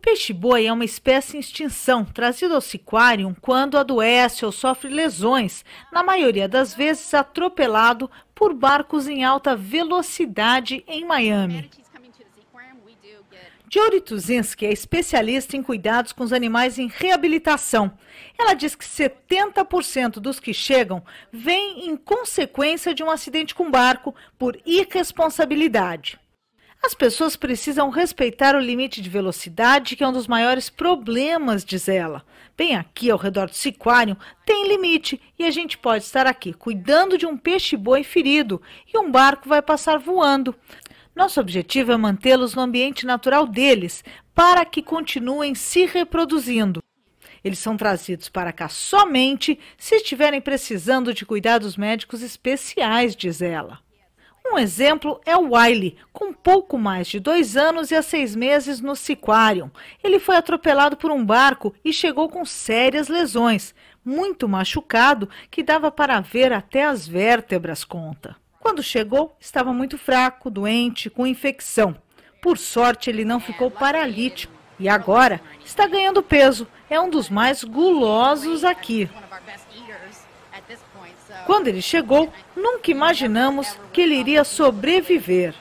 peixe-boi é uma espécie em extinção, trazida ao siquarium quando adoece ou sofre lesões, na maioria das vezes atropelado por barcos em alta velocidade em Miami. Jory Tuzinski é especialista em cuidados com os animais em reabilitação. Ela diz que 70% dos que chegam vêm em consequência de um acidente com barco por irresponsabilidade. As pessoas precisam respeitar o limite de velocidade, que é um dos maiores problemas, diz ela. Bem aqui, ao redor do Siquário, tem limite e a gente pode estar aqui cuidando de um peixe-boi ferido e um barco vai passar voando. Nosso objetivo é mantê-los no ambiente natural deles, para que continuem se reproduzindo. Eles são trazidos para cá somente se estiverem precisando de cuidados médicos especiais, diz ela. Um exemplo é o Wiley, com pouco mais de dois anos e há seis meses no Siquarium. Ele foi atropelado por um barco e chegou com sérias lesões, muito machucado, que dava para ver até as vértebras, conta. Quando chegou, estava muito fraco, doente, com infecção. Por sorte, ele não ficou paralítico e agora está ganhando peso. É um dos mais gulosos aqui. Quando ele chegou, nunca imaginamos que ele iria sobreviver.